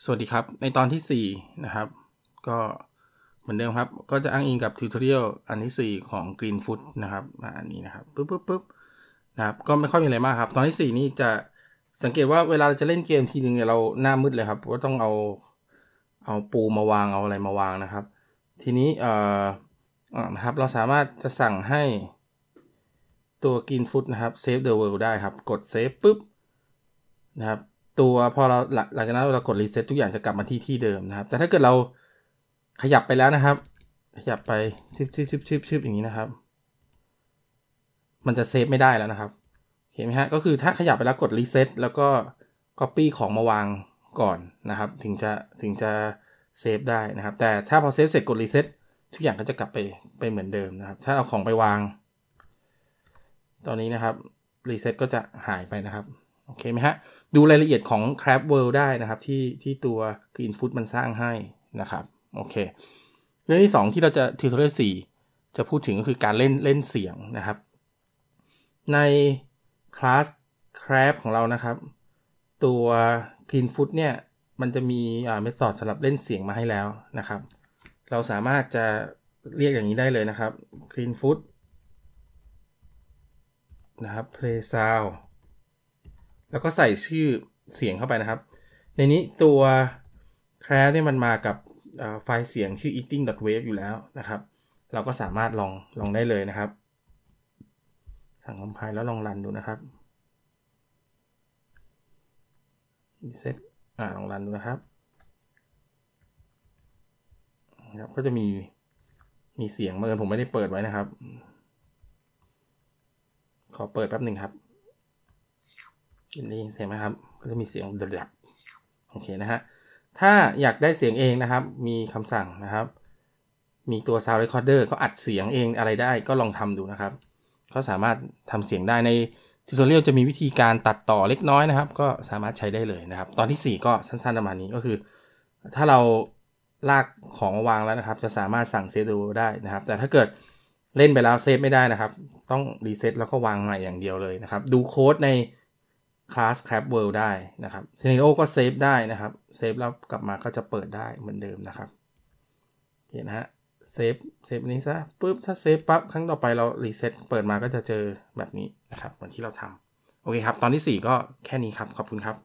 สวัสดีครับในตอนที่ 4 นะครับ ก็เหมือนเดิมครับ ก็จะอ้างอิงกับทิวทอเรียลอันที่4ของ Green Food นะครับอันนี้นะครับปุ๊บปุ๊บปุ๊บนะครับ ก็ไม่ค่อยมีอะไรมากครับ ตอนที่4นี่จะสังเกตว่าเวลาจะเล่นเกมทีนึงเนี่ยเราหน้ามืดเลยครับว่าต้องเอาเอาปูมาวางเอาอะไรมาวางนะครับทีนี้เอ่อนะครับเราสามารถจะสั่งให้ตัว Green Food นะครับ save the world ได้ครับ กด save ปุ๊บนะครับตัวพอเรา หลังจากนั้นเรากดรีเซ็ตทุกอย่างจะกลับมาที่ที่เดิมนะครับ แต่ถ้าเกิดเราขยับไปแล้วนะครับ ขยับไปชิบชิบชิบชิบชิบอย่างนี้นะครับ มันจะเซฟไม่ได้แล้วนะครับเห็นไหมฮะก็คือถ้าขยับไปแล้วกดรีเซ็ตแล้วก็ Copy ของมาวางก่อนนะครับถึงจะถึงจะเซฟได้นะครับแต่ถ้าพอเซฟเสร็จกดรีเซ็ตทุกอย่างก็จะกลับไปไปเหมือนเดิมนะครับ ถ้าเอาของไปวางตอนนี้นะครับรีเซ็ตก็จะหายไปนะครับโอเคไหมฮะดูรายละเอียดของ Crab World ได้นะครับที่ที่ตัว Green Food มันสร้างให้นะครับโอเคเรื่องที่ 2 ที่เราจะท u ท o r i สี่จะพูดถึงก็คือการเล่นเล่นเสียงนะครับ ในคลาส Crab ของเรานะครับ ตัว Green Food เนี่ยมันจะมีอ่าเมธอดสำหรับเล่นเสียงมาให้แล้วนะครับ เราสามารถจะเรียกอย่างนี้ได้เลยนะครับ Green Food นะครับ Play Sound แล้วก็ใส่ชื่อเสียงเข้าไปนะครับ ในนี้ตัวแคลเนี่ยมันมากับไฟล์เสียงชื่อ eating.wave อยู่แล้วนะครับ เราก็สามารถลอง ลองได้เลยนะครับ สั่งคอมไพล์แล้วลองรันดูนะครับรีเซ็ตอ่าลองรันดูนะครับนะครับ ก็จะมี มีเสียงเมื่อผมไม่ได้เปิดไว้นะครับ ขอเปิดแป๊บหนึ่งครับได้ยินเสียงไหมครับก็จะมีเสียงเดือดโอเคนะฮะถ้าอยากได้เสียงเองนะครับ มีคำสั่งนะครับ มีตัว sound recorder ก็อัดเสียงเองอะไรได้ ก็ลองทำดูนะครับก็สามารถทำเสียงได้ในทิวทอเรียลจะมีวิธีการตัดต่อเล็กน้อยนะครับ ก็สามารถใช้ได้เลยนะครับ ตอนที่4ก็สั้น ๆประมาณนี้ก็คือ ถ้าเราลากของวางแล้วนะครับ จะสามารถสั่งเซฟดูได้นะครับ แต่ถ้าเกิดเล่นไปแล้วเซฟไม่ได้นะครับต้องรีเซ็ตแล้วก็วางใหม่อย่างเดียวเลยนะครับ ดูโค้ดในคลาสแครบเวิลด์ได้นะครับซีเน a r โอก็เซฟได้นะครับเซฟแล้วกลับมาก็จะเปิดได้เหมือนเดิมนะครับเห็นนะฮะเซฟเซฟนี้ซะปุ๊บ ถ้าเซฟปั๊บครั้งต่อไปเรารีเซ็ตเปิดมาก็จะเจอแบบนี้นะครับ เหมือนที่เราทำโอเคครับ ตอนที่ 4 ก็แค่นี้ครับ ขอบคุณครับ